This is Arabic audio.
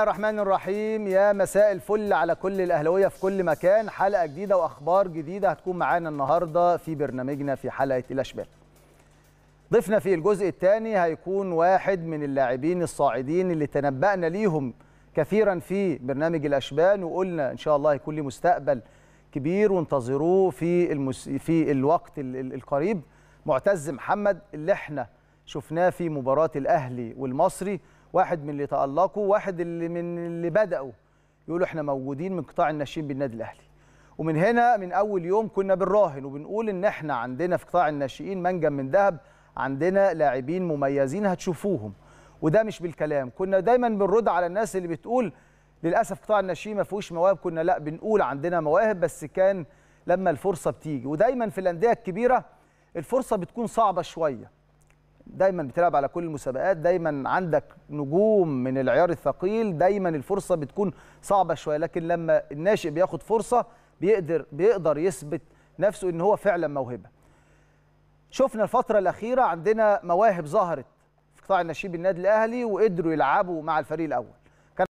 الرحمن الرحيم يا مساء الفل على كل الاهلاويه في كل مكان حلقه جديده واخبار جديده هتكون معانا النهارده في برنامجنا في حلقه الاشبال ضيفنا في الجزء الثاني هيكون واحد من اللاعبين الصاعدين اللي تنبأنا ليهم كثيرا في برنامج الاشبال وقلنا ان شاء الله هيكون له مستقبل كبير وانتظروه في المس... في الوقت القريب معتز محمد اللي احنا شفناه في مباراه الاهلي والمصري واحد من اللي تالقوا واحد اللي من اللي بداوا يقولوا احنا موجودين من قطاع الناشئين بالنادي الاهلي ومن هنا من اول يوم كنا بنراهن وبنقول ان احنا عندنا في قطاع الناشئين منجم من ذهب عندنا لاعبين مميزين هتشوفوهم وده مش بالكلام كنا دايما بنرد على الناس اللي بتقول للاسف قطاع الناشئين ما فيهوش مواهب كنا لا بنقول عندنا مواهب بس كان لما الفرصه بتيجي ودايما في الانديه الكبيره الفرصه بتكون صعبه شويه دايما بتلعب على كل المسابقات دايما عندك نجوم من العيار الثقيل دايما الفرصه بتكون صعبه شويه لكن لما الناشئ بياخد فرصه بيقدر بيقدر يثبت نفسه ان هو فعلا موهبه شفنا الفتره الاخيره عندنا مواهب ظهرت في قطاع الناشئين بالنادي الاهلي وقدروا يلعبوا مع الفريق الاول